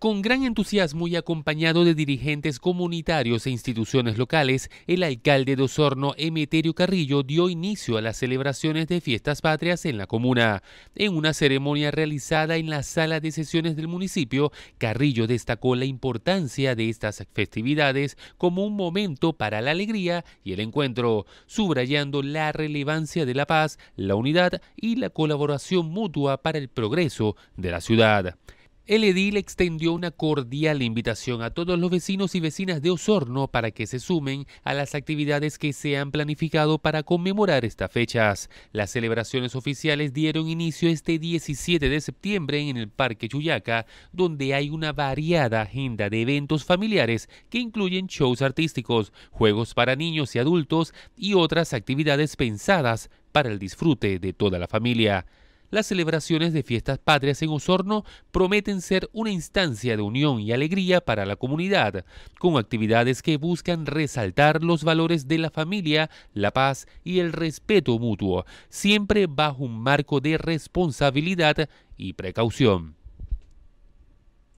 Con gran entusiasmo y acompañado de dirigentes comunitarios e instituciones locales, el alcalde de Osorno, Emeterio Carrillo, dio inicio a las celebraciones de fiestas patrias en la comuna. En una ceremonia realizada en la sala de sesiones del municipio, Carrillo destacó la importancia de estas festividades como un momento para la alegría y el encuentro, subrayando la relevancia de la paz, la unidad y la colaboración mutua para el progreso de la ciudad. El edil extendió una cordial invitación a todos los vecinos y vecinas de Osorno para que se sumen a las actividades que se han planificado para conmemorar estas fechas. Las celebraciones oficiales dieron inicio este 17 de septiembre en el Parque Chuyaca, donde hay una variada agenda de eventos familiares que incluyen shows artísticos, juegos para niños y adultos y otras actividades pensadas para el disfrute de toda la familia las celebraciones de fiestas patrias en Osorno prometen ser una instancia de unión y alegría para la comunidad, con actividades que buscan resaltar los valores de la familia, la paz y el respeto mutuo, siempre bajo un marco de responsabilidad y precaución.